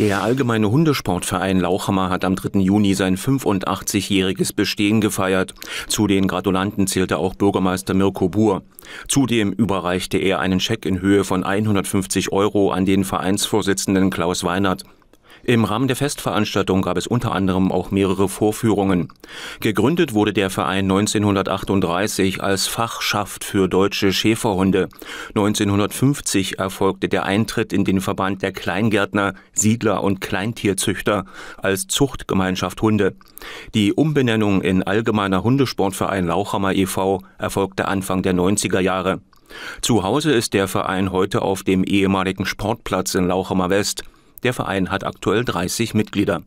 Der Allgemeine Hundesportverein Lauchhammer hat am 3. Juni sein 85-jähriges Bestehen gefeiert. Zu den Gratulanten zählte auch Bürgermeister Mirko Buhr. Zudem überreichte er einen Scheck in Höhe von 150 Euro an den Vereinsvorsitzenden Klaus Weinert. Im Rahmen der Festveranstaltung gab es unter anderem auch mehrere Vorführungen. Gegründet wurde der Verein 1938 als Fachschaft für deutsche Schäferhunde. 1950 erfolgte der Eintritt in den Verband der Kleingärtner, Siedler und Kleintierzüchter als Zuchtgemeinschaft Hunde. Die Umbenennung in Allgemeiner Hundesportverein Lauchhammer e.V. erfolgte Anfang der 90er Jahre. Zu Hause ist der Verein heute auf dem ehemaligen Sportplatz in Lauchhammer West. Der Verein hat aktuell 30 Mitglieder.